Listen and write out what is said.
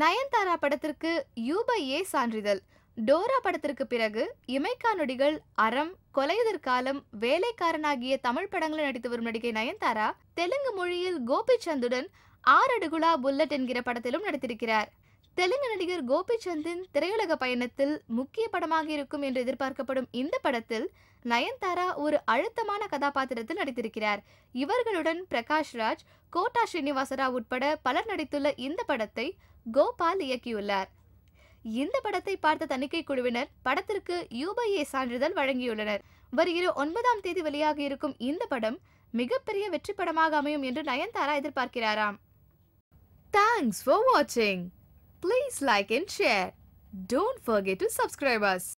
நயன்தாரா படத்திற்கு யூபை ஏ சான்றிதழ் டோரா படத்திற்கு பிறகு இமைக்கா நொடிகள் அறம் கொலையுதர் காலம் வேலைக்காரனாகிய தமிழ் படங்களில் நடித்து வரும் நடிகை நயன்தாரா தெலுங்கு மொழியில் கோபிச்சந்துடன் ஆறடுகுலா புல்லட் என்கிற படத்திலும் நடித்திருக்கிறார் தெலுங்கு நடிகர் கோபிச்சந்தின் திரையுலக பயணத்தில் முக்கிய படமாக இருக்கும் என்று எதிர்பார்க்கப்படும் இந்த படத்தில் நயன்தாரா ஒரு அழுத்தமான கதாபாத்திரத்தில் நடித்திருக்கிறார் இவர்களுடன் பிரகாஷ் ராஜ் கோட்டா ஸ்ரீனிவாசராவ் உட்பட பலர் நடித்துள்ள இந்த படத்தை கோபால் இயக்கியுள்ளார் இந்த படத்தை பார்த்த தணிக்கை குழுவினர் படத்திற்கு யூபிஐ சான்றிதழ் வழங்கியுள்ளனர் வருகிற ஒன்பதாம் தேதி வெளியாக இருக்கும் இந்த படம் மிகப்பெரிய வெற்றி படமாக அமையும் என்று நயன்தாரா எதிர்பார்க்கிறாராம் தேங்க்ஸ் ஃபார் வாட்சிங் Please like and share. Don't forget to subscribe us.